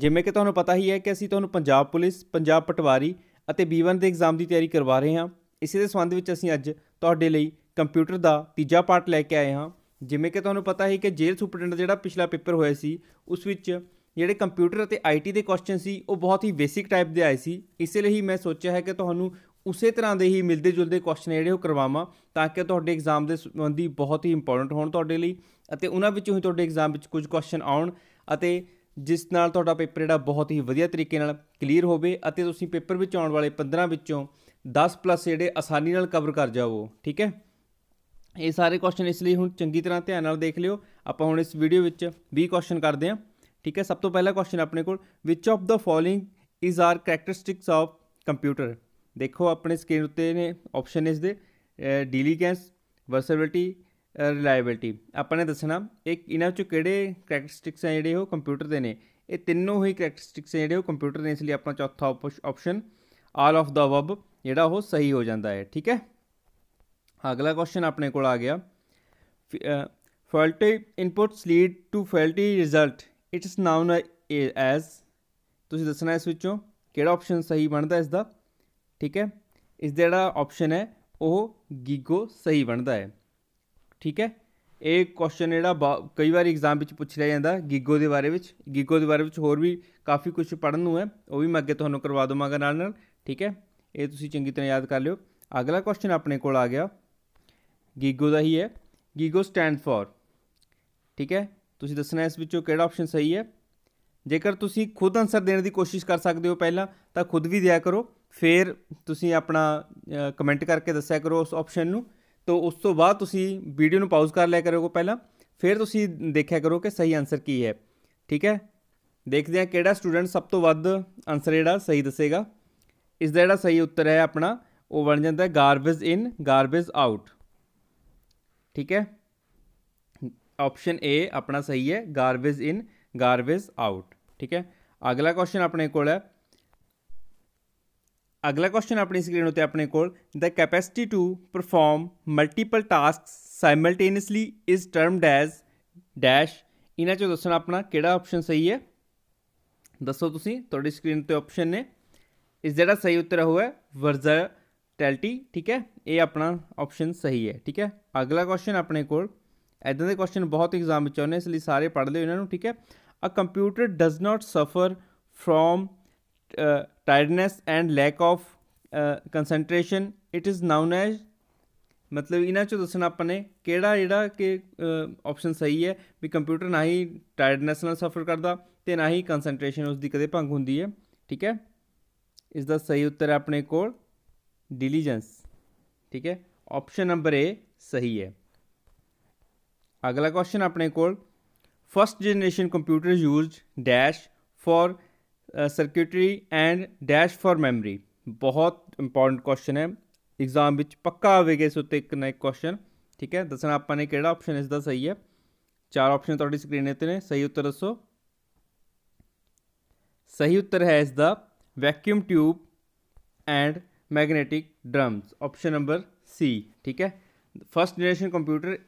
ਜਿਵੇਂ ਕਿ ਤੁਹਾਨੂੰ ਪਤਾ ਹੀ ਹੈ ਕਿ ਅਸੀਂ ਤੁਹਾਨੂੰ ਪੰਜਾਬ ਪੁਲਿਸ ਪੰਜਾਬ ਪਟਵਾਰੀ ਅਤੇ B1 ਦੇ ਐਗਜ਼ਾਮ ਦੀ ਤਿਆਰੀ ਕਰਵਾ ਰਹੇ ਹਾਂ ਇਸੇ ਦੇ ਸੰਬੰਧ ਵਿੱਚ ਅਸੀਂ ਅੱਜ ਤੁਹਾਡੇ ਲਈ ਕੰਪਿਊਟਰ ਦਾ ਤੀਜਾ ਪਾਰਟ ਲੈ ਕੇ ਆਏ ਹਾਂ ਜਿਵੇਂ ਕਿ ਤੁਹਾਨੂੰ ਪਤਾ ਹੈ ਕਿ ਜੇਲ੍ਹ ਸੁਪਰਡੈਂਟ ਜਿਹੜਾ ਪਿਛਲਾ ਪੇਪਰ ਹੋਇਆ ਸੀ ਉਸ ਵਿੱਚ ਜਿਹੜੇ ਕੰਪਿਊਟਰ ਅਤੇ ਆਈਟੀ ਦੇ ਕੁਐਸਚਨ ਸੀ ਉਹ ਬਹੁਤ ਹੀ ਬੇਸਿਕ ਟਾਈਪ ਦੇ ਆਏ ਸੀ ਇਸੇ ਲਈ ਮੈਂ ਸੋਚਿਆ ਹੈ ਕਿ ਤੁਹਾਨੂੰ ਉਸੇ ਤਰ੍ਹਾਂ ਦੇ ਹੀ ਮਿਲਦੇ ਜੁਲਦੇ ਕੁਐਸਚਨ ਜਿਹੜੇ ਉਹ ਕਰਵਾਵਾਂ ਤਾਂ ਕਿ ਤੁਹਾਡੇ ਐਗਜ਼ਾਮ ਦੇ ਸੰਬੰਧੀ ਬਹੁਤ ਹੀ ਇੰਪੋਰਟੈਂਟ ਹੋਣ ਤੁਹਾਡੇ ਲਈ ਅਤੇ ਉਹਨਾਂ ਵਿੱਚੋਂ ਹੀ ਤੁਹਾਡੇ ਐਗਜ਼ਾਮ ਵਿੱਚ ਕੁਝ ਕੁਐਸਚਨ ਆਉਣ ਅਤੇ ਜਿਸ ਨਾਲ ਤੁਹਾਡਾ ਪੇਪਰ ਜਿਹੜਾ ਬਹੁਤ ਹੀ ਵਧੀਆ ਤਰੀਕੇ ਨਾਲ ਕਲੀਅਰ ਹੋਵੇ ਅਤੇ ਤੁਸੀਂ ਪੇਪਰ ਵਿੱਚ ਆਉਣ ਵਾਲੇ 15 ਵਿੱਚੋਂ 10 ਪਲੱਸ ਜਿਹੜੇ ਆਸਾਨੀ ਨਾਲ ਕਵਰ ਕਰ ਜਾਵੋ ਠੀਕ ਹੈ ਇਹ ਸਾਰੇ ਕੁਐਸਚਨ ਇਸ ਲਈ ਹੁਣ ਚੰਗੀ ਤਰ੍ਹਾਂ ਧਿਆਨ ਨਾਲ ਦੇਖ ਲਿਓ ਆਪਾਂ ਹੁਣ ਇਸ ਵੀਡੀਓ ਵਿੱਚ 20 ਕੁਐਸਚਨ ਕਰਦੇ ਹਾਂ ਠੀਕ ਹੈ ਸਭ ਤੋਂ ਪਹਿਲਾ ਕੁਐਸਚਨ ਆਪਣੇ ਕੋਲ ਵਿਚ of the following is are characteristics of computer ਦੇਖੋ ਆਪਣੇ ਸਕਰੀਨ ਉੱਤੇ ਨੇ ਆਪਸ਼ਨ ਇਸ ਦੇ ਡੀਲੀਗੈਂਸ ਵਰਸੇਬਿਲਟੀ ਰਿਲਾਇਬਿਲਟੀ ਆਪਾਂ ਨੇ ਦੱਸਣਾ ਇਹ ਇਹਨਾਂ ਵਿੱਚੋਂ ਕਿਹੜੇ ਕੈਰੈਕਟਰਿਸਟਿਕਸ ਆ ਜਿਹੜੇ ਉਹ ਕੰਪਿਊਟਰ ਦੇ ਨੇ ਇਹ ਤਿੰਨੋਂ ਹੀ ਕੈਰੈਕਟਰਿਸਟਿਕਸ ਜਿਹੜੇ ਉਹ ਕੰਪਿਊਟਰ ਨੇ ਇਸ ਲਈ ਆਪਣਾ ਚੌਥਾ ਆਪਸ਼ਨ ਆਲ ਆਫ ਦਾ ਵਬ ਜਿਹੜਾ ਉਹ ਸਹੀ ਹੋ ਜਾਂਦਾ ਹੈ ਠੀਕ ਹੈ ਅਗਲਾ ਕੁਐਸਚਨ ਆਪਣੇ ਕੋਲ ਆ ਗਿਆ faulty inputs lead to faulty result its known as ਤੁਸੀਂ ਦੱਸਣਾ ਇਸ ਵਿੱਚੋਂ ਕਿਹੜਾ ਆਪਸ਼ਨ ਸਹੀ ਬਣਦਾ ਇਸ ਦਾ ਠੀਕ ਹੈ ਇਸ ਦਾ ਜਿਹੜਾ ਆਪਸ਼ਨ ਹੈ ਉਹ ਗੀਗੋ ਸਹੀ ਬਣਦਾ ਹੈ ਠੀਕ ਹੈ ਇਹ ਕੁਐਸਚਨ ਜਿਹੜਾ ਕਈ ਵਾਰ ਐਗਜ਼ਾਮ ਵਿੱਚ ਪੁੱਛ ਲਿਆ ਜਾਂਦਾ ਗੀਗੋ ਦੇ ਬਾਰੇ ਵਿੱਚ ਗੀਗੋ ਦੇ ਬਾਰੇ ਵਿੱਚ ਹੋਰ ਵੀ ਕਾਫੀ ਕੁਝ ਪੜਨ ਨੂੰ ਹੈ ਉਹ ਵੀ ਮੈਂ ਅੱਗੇ ਤੁਹਾਨੂੰ ਕਰਵਾ ਦਵਾਂਗਾ ਨਾਲ ਨਾਲ ਠੀਕ ਹੈ ਇਹ ਤੁਸੀਂ ਚੰਗੀ ਤਰ੍ਹਾਂ ਯਾਦ ਕਰ ਲਿਓ ਅਗਲਾ ਕੁਐਸਚਨ ਆਪਣੇ ਕੋਲ ਆ ਗਿਆ ਗੀਗੋ ਦਾ ਹੀ ਹੈ ਗੀਗੋ ਸਟੈਂਡ ਫॉर ਠੀਕ ਹੈ ਤੁਸੀਂ ਦੱਸਣਾ ਇਸ ਵਿੱਚੋਂ ਕਿਹੜਾ ਆਪਸ਼ਨ ਸਹੀ ਹੈ ਜੇਕਰ ਤੁਸੀਂ ਖੁਦ ਆਨਸਰ ਦੇਣ ਦੀ ਕੋਸ਼ਿਸ਼ ਕਰ ਸਕਦੇ ਹੋ ਪਹਿਲਾਂ ਤਾਂ ਖੁਦ ਵੀ ਦਿਆ ਕਰੋ ਫਿਰ ਤੁਸੀਂ ਆਪਣਾ ਕਮੈਂਟ ਕਰਕੇ ਦੱਸਿਆ ਕਰੋ ਉਸ ਆਪਸ਼ਨ ਨੂੰ ਤੋ ਉਸ ਤੋਂ ਬਾਅਦ ਤੁਸੀਂ ਵੀਡੀਓ ਨੂੰ ਪਾਜ਼ ਕਰ ਲਿਆ ਕਰੋਗੇ ਪਹਿਲਾਂ ਫਿਰ ਤੁਸੀਂ ਦੇਖਿਆ ਕਰੋ ਕਿ ਸਹੀ ਆਨਸਰ ਕੀ ਹੈ ਠੀਕ ਹੈ ਦੇਖਦੇ ਹਾਂ ਕਿਹੜਾ ਸਟੂਡੈਂਟ ਸਭ ਤੋਂ ਵੱਧ ਆਨਸਰ ਜਿਹੜਾ ਸਹੀ ਦੱਸੇਗਾ ਇਸ ਦਾ ਜਿਹੜਾ ਸਹੀ ਉੱਤਰ ਹੈ ਆਪਣਾ ਉਹ ਬਣ ਜਾਂਦਾ ਹੈ ਗਾਰਬੇਜ ਇਨ ਗਾਰਬੇਜ ਆਊਟ ਠੀਕ ਹੈ ਆਪਸ਼ਨ A ਆਪਣਾ ਸਹੀ ਹੈ ਗਾਰਬੇਜ ਇਨ ਗਾਰਬੇਜ ਆਊਟ ਠੀਕ ਹੈ ਅਗਲਾ ਕੁਐਸਚਨ ਆਪਣੇ ਕੋਲ ਹੈ ਅਗਲਾ ਕੁਐਸਚਨ ਆਪਣੀ ਸਕਰੀਨ ਉਤੇ ਆਪਣੇ ਕੋਲ ਦਾ capacity to perform multiple tasks simultaneously is termed as dash ਇਹਨਾਂ ਚੋਂ ਦੱਸਣਾ ਆਪਣਾ ਕਿਹੜਾ ਆਪਸ਼ਨ ਸਹੀ ਹੈ ਦੱਸੋ ਤੁਸੀਂ ਤੁਹਾਡੀ ਸਕਰੀਨ ਤੇ ਆਪਸ਼ਨ ਨੇ ਇਸ ਜਿਹੜਾ ਸਹੀ ਉੱਤਰ ਹੋਇਆ ਵਰਜ਼ਟੈਲਿਟੀ ਠੀਕ ਹੈ ਇਹ ਆਪਣਾ ਆਪਸ਼ਨ ਸਹੀ ਹੈ ਠੀਕ ਹੈ ਅਗਲਾ ਕੁਐਸਚਨ ਆਪਣੇ ਕੋਲ ਇਦਾਂ ਦੇ ਕੁਐਸਚਨ ਬਹੁਤ ਐਗਜ਼ਾਮ ਵਿੱਚ ਆਉਂਦੇ ਇਸ ਲਈ ਸਾਰੇ ਪੜ੍ਹ ਲਿਓ ਇਹਨਾਂ ਨੂੰ ਠੀਕ ਹੈ ਅ computer does not suffer from uh, tiredness and lack of uh, concentration it is known as ਮਤਲਬ ਇਹਨਾਂ ਚੋਂ ਦੱਸਣਾ ਆਪਾਂ ਨੇ ਕਿਹੜਾ ਜਿਹੜਾ ਕਿ ਆਪਸ਼ਨ ਸਹੀ ਹੈ ਵੀ ਕੰਪਿਊਟਰ ਨਾ ਹੀ ਟਾਇਰਡਨੈਸ ਨਾਲ ਸਫਰ ਕਰਦਾ ਤੇ ਨਾ ਹੀ ਕਨਸੈਂਟਰੇਸ਼ਨ ਉਸ ਦੀ ਕਦੇ ਭੰਗ ਹੁੰਦੀ ਹੈ ਠੀਕ ਹੈ ਇਸ ਦਾ ਸਹੀ ਉੱਤਰ ਹੈ ਆਪਣੇ ਕੋਲ ਡਿਲੀਜੈਂਸ ਠੀਕ ਹੈ ਆਪਸ਼ਨ ਨੰਬਰ ਏ ਸਹੀ ਹੈ ਅਗਲਾ ਕੁਐਸਚਨ ਆਪਣੇ ਕੋਲ first generation computer used dash for circuitry and dash for memory बहुत इंपॉर्टेंट क्वेश्चन है एग्जाम पक्का आवेगा इस उत्ते एक ना एक क्वेश्चन ठीक है दसना आप ने कड़ा ऑप्शन इसका सही है चार ऑप्शन थोड़ी स्क्रीन ने सही उत्तर दसो सही उत्तर है इसका vacuum tube and magnetic drums option number C ठीक है first generation computer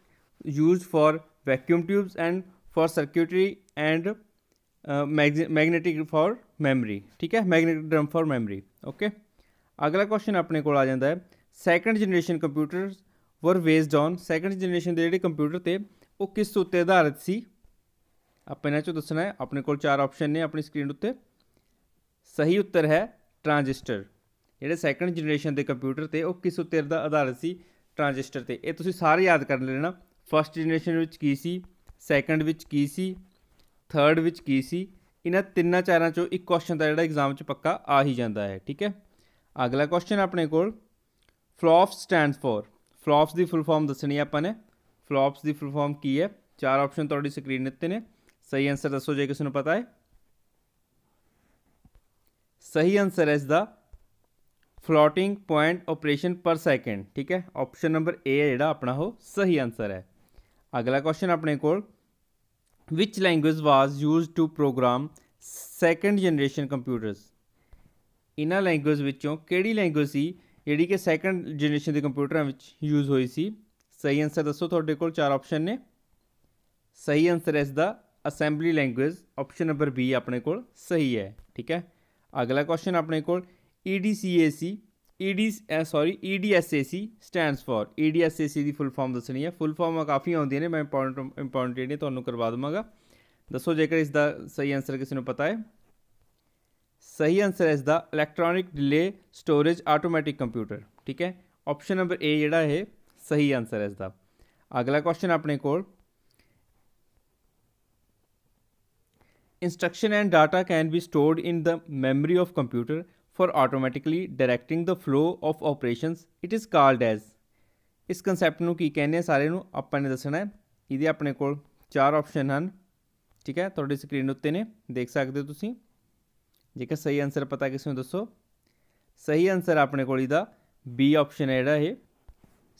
use for vacuum tubes and for circuitry and magnetic for memory ਠੀਕ ਹੈ magnetic drum for memory okay ਅਗਲਾ ਕੁਐਸਚਨ ਆਪਣੇ ਕੋਲ ਆ ਜਾਂਦਾ ਹੈ second generation computers were based on second generation ਦੇ ਜਿਹੜੇ ਕੰਪਿਊਟਰ ਤੇ ਉਹ ਕਿਸ ਉੱਤੇ ਆਧਾਰਿਤ ਸੀ ਆਪਾਂ ਇਹਨਾਂ ਚੋਂ ਦੱਸਣਾ ਹੈ ਆਪਣੇ ਕੋਲ ਚਾਰ ਆਪਸ਼ਨ ਨੇ ਆਪਣੀ ਸਕਰੀਨ ਉੱਤੇ ਸਹੀ ਉੱਤਰ ਹੈ ਟ੍ਰਾਂਜਿਸਟਰ ਜਿਹੜੇ ਸੈਕੰਡ ਜਨਰੇਸ਼ਨ ਦੇ ਕੰਪਿਊਟਰ ਤੇ ਉਹ ਕਿਸ ਉੱਤੇ ਦਾ ਆਧਾਰਿਤ ਸੀ ਟ੍ਰਾਂਜਿਸਟਰ ਤੇ ਇਹ ਤੁਸੀਂ ਸਾਰੇ ਯਾਦ ਕਰ ਲੈਣਾ ਫਰਸਟ ਜਨਰੇਸ਼ਨ ਵਿੱਚ ਕੀ ਸੀ ਸੈਕੰਡ ਵਿੱਚ ਕੀ ਸੀ ਥਰਡ ਵਿੱਚ ਕੀ ਸੀ ਇਹਨਾਂ ਤਿੰਨਾਂ ਚਾਰਾਂ ਚੋਂ ਇੱਕ ਕੁਐਸਚਨ ਦਾ ਜਿਹੜਾ ਐਗਜ਼ਾਮ 'ਚ ਪੱਕਾ ਆ ਹੀ ਜਾਂਦਾ ਹੈ ਠੀਕ ਹੈ ਅਗਲਾ ਕੁਐਸਚਨ ਆਪਣੇ ਕੋਲ ਫਲੌਪ ਸਟੈਂਡਸ ਫॉर ਫਲੌਪਸ ਦੀ ਫੁੱਲ ਫਾਰਮ ਦੱਸਣੀ ਆਪਾਂ ਨੇ ਫਲੌਪਸ ਦੀ ਫੁੱਲ ਫਾਰਮ ਕੀ ਹੈ ਚਾਰ ਆਪਸ਼ਨ ਤੁਹਾਡੀ ਸਕਰੀਨ ਉੱਤੇ ਨੇ ਸਹੀ ਆਨਸਰ ਦੱਸੋ ਜੇ ਕਿਸ ਨੂੰ ਪਤਾ ਹੈ ਸਹੀ ਆਨਸਰ ਹੈ ਇਸ ਦਾ floating point operation per second ਠੀਕ ਹੈ ਆਪਸ਼ਨ ਨੰਬਰ A ਹੈ ਜਿਹੜਾ ਆਪਣਾ ਉਹ ਸਹੀ ਆਨਸਰ ਹੈ ਅਗਲਾ ਕੁਐਸਚਨ ਆਪਣੇ ਕੋਲ which language was used to program second generation computers ਇਹਨਾਂ ਲੈਂਗੁਏਜ ਵਿੱਚੋਂ ਕਿਹੜੀ ਲੈਂਗੁਏਜ ਸੀ ਜਿਹੜੀ ਕਿ ਸੈਕੰਡ ਜਨਰੇਸ਼ਨ ਦੇ ਕੰਪਿਊਟਰਾਂ ਵਿੱਚ ਯੂਜ਼ ਹੋਈ ਸੀ ਸਹੀ ਆਨਸਰ ਦੱਸੋ ਤੁਹਾਡੇ ਕੋਲ ਚਾਰ ਆਪਸ਼ਨ ਨੇ ਸਹੀ ਆਨਸਰ ਇਸ ਦਾ assembly language option number B ਆਪਣੇ ਕੋਲ ਸਹੀ ਹੈ ਠੀਕ ਹੈ ਅਗਲਾ ਕੁਐਸਚਨ ਆਪਣੇ ਕੋਲ EDCAC ED sorry EDSAC stands for EDSAC ਦੀ ਫੁੱਲ ਫਾਰਮ ਦੱਸਣੀ ਹੈ ਫੁੱਲ ਫਾਰਮਾਂ ਕਾਫੀ ਆਉਂਦੀਆਂ ਨੇ ਮੈਂ ਇੰਪੋਰਟੈਂਟ ਇੰਪੋਰਟੈਂਟ ਜਿਹੜੀਆਂ ਤੁਹਾਨੂੰ ਕਰਵਾ ਦਵਾਂਗਾ ਦੱਸੋ ਜੇਕਰ ਇਸ ਦਾ ਸਹੀ ਆਨਸਰ ਕਿਸੇ ਨੂੰ ਪਤਾ ਹੈ ਸਹੀ ਆਨਸਰ ਹੈ ਇਸ ਦਾ electronic delay storage automatic computer ਠੀਕ ਹੈ ਆਪਸ਼ਨ ਨੰਬਰ A ਜਿਹੜਾ ਹੈ ਸਹੀ ਆਨਸਰ ਹੈ ਇਸ ਦਾ ਅਗਲਾ ਕੁਐਸਚਨ ਆਪਣੇ ਕੋਲ instruction and data can be stored in the memory of computer for automatically directing the flow of operations it is called as ਇਸ ਕਨਸੈਪਟ ਨੂੰ ਕੀ ਕਹਿੰਦੇ ਆ ਸਾਰੇ ਨੂੰ ਆਪਾਂ ਨੇ ਦੱਸਣਾ ਹੈ ਇਹਦੇ ਆਪਣੇ ਕੋਲ ਚਾਰ ਆਪਸ਼ਨ ਹਨ ਠੀਕ ਹੈ ਤੁਹਾਡੀ ਸਕਰੀਨ ਉੱਤੇ ਨੇ ਦੇਖ ਸਕਦੇ ਹੋ ਤੁਸੀਂ ਜੇਕਰ ਸਹੀ ਆਨਸਰ ਪਤਾ ਕਿਸ ਨੂੰ ਦੱਸੋ ਸਹੀ ਆਨਸਰ ਆਪਣੇ ਕੋਲ ਇਹਦਾ ਬੀ ਆਪਸ਼ਨ ਹੈ ਜਿਹੜਾ ਇਹ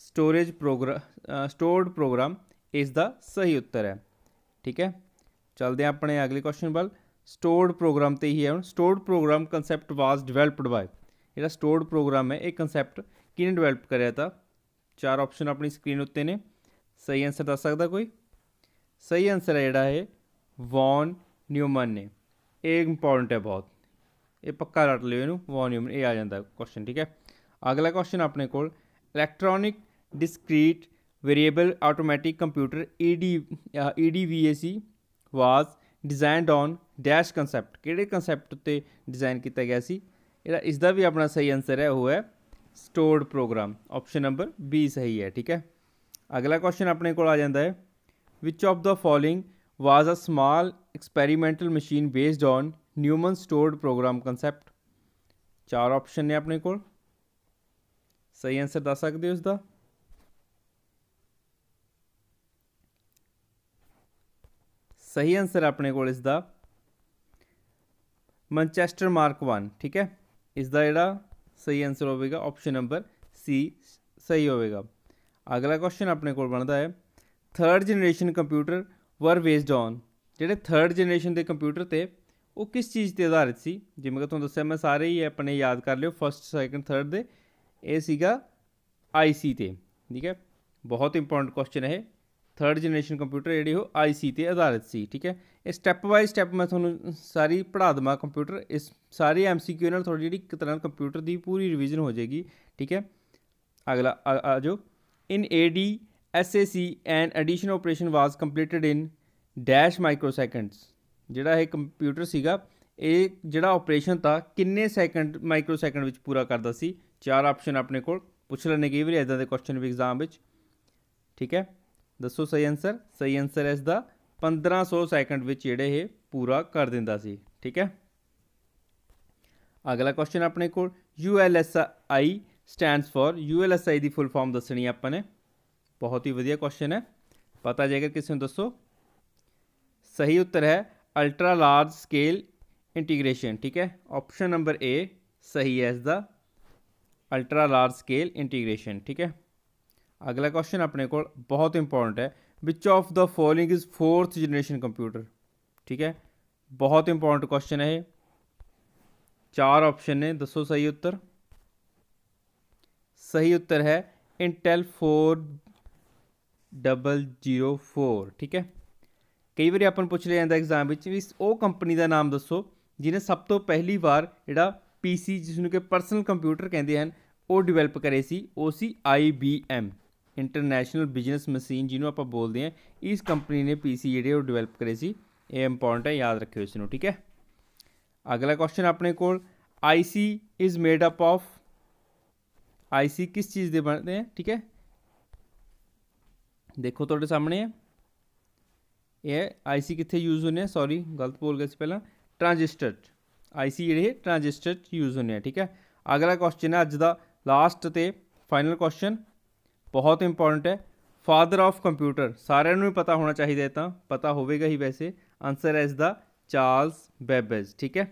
ਸਟੋਰੇਜ ਪ੍ਰੋਗਰਾਮ ਸਟੋਰਡ ਪ੍ਰੋਗਰਾਮ ਇਸ ਦਾ ਸਹੀ ਉੱਤਰ ਹੈ ਠੀਕ ਹੈ ਚਲਦੇ ਆ ਆਪਣੇ ਅਗਲੇ ਕੁਐਸਚਨ ਵੱਲ ਸਟੋਰਡ ਪ੍ਰੋਗਰਾਮ ਤੇ ਹੀ ਹੈ ਹੁਣ stored program concept was developed by ਜਿਹੜਾ ਸਟੋਰਡ ਪ੍ਰੋਗਰਾਮ ਹੈ ਇਹ ਕਨਸੈਪਟ ਕਿਹਨੇ ਡਿਵੈਲਪ ਕਰਿਆ ਤਾਂ ਚਾਰ ਆਪਸ਼ਨ ਆਪਣੀ ਸਕਰੀਨ ਉੱਤੇ ਨੇ ਸਹੀ ਆਨਸਰ ਦੱਸ ਸਕਦਾ ਕੋਈ ਸਹੀ ਆਨਸਰ ਹੈ ਜਿਹੜਾ ਹੈ ਵੌਨ ਨਿਊਮਨ ਨੇ ਇਹ ਇੰਪੋਰਟੈਂਟ ਹੈ ਬਹੁਤ ਇਹ ਪੱਕਾ ਰੱਟ ਲਿਓ ਇਹਨੂੰ ਵੌਨ ਨਿਊਮਨ ਇਹ ਆ ਜਾਂਦਾ ਕੁਐਸਚਨ ਠੀਕ ਹੈ ਅਗਲਾ ਕੁਐਸਚਨ ਆਪਣੇ ਕੋਲ electronic discrete variable automatic computer ED EDVAC was designed on dash concept ਕਿਹੜੇ ਕਨਸੈਪਟ ਉੱਤੇ ਡਿਜ਼ਾਈਨ ਕੀਤਾ ਗਿਆ ਸੀ ਇਹਦਾ ਇਸ ਦਾ ਵੀ ਆਪਣਾ ਸਹੀ ਆਨਸਰ ਹੈ ਉਹ ਹੈ stored program option number B ਸਹੀ ਹੈ ਠੀਕ ਹੈ ਅਗਲਾ ਕੁਐਸਚਨ ਆਪਣੇ ਕੋਲ ਆ ਜਾਂਦਾ ਹੈ which of the following was a small experimental machine based on Neumann stored program concept ਚਾਰ ਆਪਸ਼ਨ ਨੇ ਆਪਣੇ ਕੋਲ ਸਹੀ ਆਨਸਰ ਦੱਸ ਸਕਦੇ ਹੋ ਉਸ ਦਾ ਸਹੀ ਆਨਸਰ ਆਪਣੇ ਕੋਲ ਇਸ ਦਾ ਮੈਂਚੈਸਟਰ ਮਾਰਕ 1 ਠੀਕ ਹੈ ਇਸ ਦਾ ਜਿਹੜਾ ਸਹੀ ਆਨਸਰ ਹੋਵੇਗਾ ਆਪਸ਼ਨ ਨੰਬਰ ਸੀ ਸਹੀ ਹੋਵੇਗਾ ਅਗਲਾ ਕੁਐਸਚਨ ਆਪਣੇ ਕੋਲ ਬਣਦਾ ਹੈ third generation computer were based on ਜਿਹੜੇ ਥਰਡ ਜਨਰੇਸ਼ਨ ਦੇ ਕੰਪਿਊਟਰ ਤੇ ਉਹ ਕਿਸ ਚੀਜ਼ ਤੇ ਆਧਾਰਿਤ ਸੀ ਜਿਵੇਂ ਕਿ ਤੁਹਾਨੂੰ ਦੱਸਿਆ ਮੈਂ ਸਾਰੇ ਹੀ ਆਪਣੇ ਯਾਦ ਕਰ ਲਿਓ ਫਸਟ ਸੈਕੰਡ ਥਰਡ ਦੇ ਇਹ ਸੀਗਾ ਆਈਸੀ ਤੇ ਠੀਕ ਹੈ ਬਹੁਤ ਇੰਪੋਰਟੈਂਟ ਕੁਐਸਚਨ ਹੈ ਥਰਡ ਜਨਰੇਸ਼ਨ ਕੰਪਿਊਟਰ ਜਿਹੜੀ ਉਹ ਆਈਸੀ ਤੇ ਆਧਾਰਿਤ ਸੀ ਠੀਕ ਹੈ ਇਹ ਸਟੈਪ ਬਾਈ ਸਟੈਪ ਮੈਂ ਤੁਹਾਨੂੰ ਸਾਰੀ ਪੜਾ ਦਵਾਂ ਕੰਪਿਊਟਰ ਇਸ ਸਾਰੇ ਐਮਸੀਕਿਊ ਨਾਲ ਤੁਹਾਡੀ ਜਿਹੜੀ ਇੱਕ ਤਰ੍ਹਾਂ ਕੰਪਿਊਟਰ ਦੀ ਪੂਰੀ ਰਿਵੀਜ਼ਨ ਹੋ ਜਾਏਗੀ ਠੀਕ ਹੈ ਅਗਲਾ ਆ ਜਾਓ in EDSAC and addition operation was completed in dash microseconds ਜਿਹੜਾ ਇਹ ਕੰਪਿਊਟਰ ਸੀਗਾ ਇਹ ਜਿਹੜਾ ਆਪਰੇਸ਼ਨ ਤਾਂ ਕਿੰਨੇ ਸੈਕਿੰਡ ਮਾਈਕਰੋਸੈਕਿੰਡ ਵਿੱਚ ਪੂਰਾ ਕਰਦਾ ਸੀ ਚਾਰ ਆਪਸ਼ਨ ਆਪਣੇ ਕੋਲ ਪੁੱਛ ਲੈਣੇ ਕਈ ਵਾਰੀ ਇਦਾਂ ਦੇ ਕੁਐਸਚਨ ਵੀ ਐਗਜ਼ਾਮ ਵਿੱਚ ਠੀਕ ਹੈ ਦੱਸੋ ਸਹੀ ਆਨਸਰ ਸਹੀ ਆਨਸਰ ਇਸ ਦਾ 1500 ਸੈਕਿੰਡ ਵਿੱਚ ਜਿਹੜੇ ਇਹ ਪੂਰਾ ਕਰ ਦਿੰਦਾ ਸੀ ਠੀਕ ਹੈ ਅਗਲਾ ਕੁਐਸਚਨ ਆਪਣੇ ਕੋਲ ULSI ਸਟੈਂਡਸ ਫॉर ULSI ਦੀ ਫੁੱਲ ਫਾਰਮ ਦੱਸਣੀ ਆਪਾਂ ਨੇ ਬਹੁਤ ਹੀ ਵਧੀਆ ਕੁਐਸਚਨ ਹੈ ਪਤਾ ਜੇਕਰ ਕਿਸੇ ਨੂੰ ਦੱਸੋ ਸਹੀ ਉੱਤਰ ਹੈ ਅਲਟਰਾ ਲਾਰਜ ਸਕੇਲ ਇੰਟੀਗ੍ਰੇਸ਼ਨ ਠੀਕ ਹੈ ਆਪਸ਼ਨ ਨੰਬਰ A ਸਹੀ ਹੈ ਇਸ ਦਾ ਅਲਟਰਾ ਲਾਰਜ ਸਕੇਲ ਇੰਟੀਗ੍ਰੇਸ਼ਨ ਠੀਕ ਹੈ ਅਗਲਾ ਕੁਐਸਚਨ ਆਪਣੇ ਕੋਲ ਬਹੁਤ ਇੰਪੋਰਟੈਂਟ ਹੈ which of the following is 4th generation computer ਠੀਕ ਹੈ ਬਹੁਤ ਇੰਪੋਰਟੈਂਟ ਕੁਐਸਚਨ ਹੈ ਇਹ ਚਾਰ ਆਪਸ਼ਨ ਨੇ ਦੱਸੋ ਸਹੀ ਉੱਤਰ ਸਹੀ ਉੱਤਰ ਹੈ ਇੰਟੈਲ 4004 ਠੀਕ ਹੈ ਕਈ ਵਾਰੀ ਆਪਾਂ ਨੂੰ ਪੁੱਛ ਲਿਆ ਜਾਂਦਾ ਐਗਜ਼ਾਮ ਵਿੱਚ ਵੀ ਉਹ ਕੰਪਨੀ ਦਾ ਨਾਮ ਦੱਸੋ ਜਿਹਨੇ ਸਭ ਤੋਂ ਪਹਿਲੀ ਵਾਰ ਜਿਹੜਾ ਪੀਸੀ ਜਿਸ ਨੂੰ ਕਿ ਪਰਸਨਲ ਕੰਪਿਊਟਰ ਕਹਿੰਦੇ ਹਨ ਉਹ ਡਿਵੈਲਪ ਕਰੇ ਸੀ ਉਹ ਸੀ IBM इंटरनेशनल बिजनेस मशीन जिन्होंने आप बोलते हैं इस कंपनी ने पी सी ਉਹ डिवेलप करे से ਇਹ है याद ਯਾਦ ਰੱਖਿਓ ठीक है अगला क्वेश्चन अपने को ਆਪਣੇ IC is made up of IC किस चीज़ के बनते हैं ठीक है देखो थोड़े सामने ये आईसी कितने यूज़ होने सॉरी गलत बोल गए पहला ट्रांजिस्टर आईसी ये ट्रांजिस्टर यूज़ होने ठीक है अगला क्वेश्चन है अज का लास्ट तो फाइनल क्वेश्चन ਬਹੁਤ ਇੰਪੋਰਟੈਂਟ ਹੈ ਫਾਦਰ ਆਫ ਕੰਪਿਊਟਰ ਸਾਰਿਆਂ ਨੂੰ ਹੀ ਪਤਾ ਹੋਣਾ ਚਾਹੀਦਾ ਤਾਂ ਪਤਾ ਹੋਵੇਗਾ ਹੀ ਵੈਸੇ ਆਨਸਰ ਹੈ ਇਸ ਦਾ ਚਾਰਲਸ ਬੈਬੇਜ ਠੀਕ ਹੈ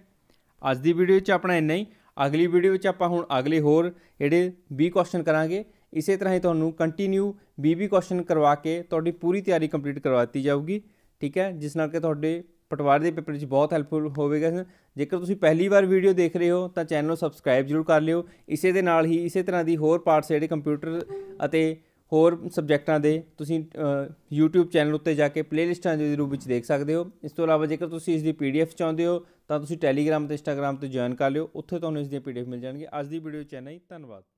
ਅੱਜ ਦੀ ਵੀਡੀਓ ਵਿੱਚ ਆਪਣਾ ਇੰਨਾ ਹੀ ਅਗਲੀ ਵੀਡੀਓ ਵਿੱਚ ਆਪਾਂ ਹੁਣ ਅਗਲੇ ਹੋਰ ਜਿਹੜੇ 20 ਕੁਐਸਚਨ ਕਰਾਂਗੇ ਇਸੇ ਤਰ੍ਹਾਂ ਹੀ ਤੁਹਾਨੂੰ ਕੰਟੀਨਿਊ 20 20 ਕੁਐਸਚਨ ਕਰਵਾ ਕੇ ਤੁਹਾਡੀ ਪੂਰੀ ਤਿਆਰੀ ਕੰਪਲੀਟ ਕਰਵਾ ਦਿੱਤੀ ਜਾਊਗੀ ਠੀਕ ਹੈ ਜਿਸ ਨਾਲ ਕਿ ਤੁਹਾਡੇ ਪਟਵਾਰੀ ਦੇ ਪੇਪਰ ਵਿੱਚ ਬਹੁਤ ਹੈਲਪਫੁਲ ਹੋਵੇਗਾ ਜੇਕਰ ਤੁਸੀਂ ਪਹਿਲੀ ਵਾਰ ਵੀਡੀਓ ਦੇਖ ਰਹੇ ਹੋ ਤਾਂ ਚੈਨਲ ਨੂੰ ਸਬਸਕ੍ਰਾਈਬ ਜ਼ਰੂਰ ਕਰ ਲਿਓ ਇਸੇ ਦੇ ਨਾਲ ਹੀ ਇਸੇ ਤਰ੍ਹਾਂ ਦੀ ਹੋਰ ਪਾਰਟਸ ਜਿਹੜੇ ਕੰਪਿਊਟਰ ਅਤੇ ਹੋਰ ਸਬਜੈਕਟਾਂ ਦੇ ਤੁਸੀਂ YouTube ਚੈਨਲ ਉੱਤੇ ਜਾ ਕੇ ਪਲੇਲਿਸਟਾਂ ਦੇ ਰੂਪ ਵਿੱਚ ਦੇਖ ਸਕਦੇ ਹੋ ਇਸ ਤੋਂ ਇਲਾਵਾ ਜੇਕਰ ਤੁਸੀਂ ਇਸ ਦੀ PDF ਚਾਹੁੰਦੇ ਹੋ ਤਾਂ ਤੁਸੀਂ Telegram ਤੇ Instagram ਤੇ ਜੁਆਇਨ ਕਰ ਲਿਓ ਉੱਥੇ ਤੁਹਾਨੂੰ ਇਸ ਦੀਆਂ PDF ਮਿਲ ਜਾਣਗੀਆਂ ਅੱਜ ਦੀ ਵੀਡੀਓ ਚੈਨਲ ਹੀ ਧੰਨਵਾਦ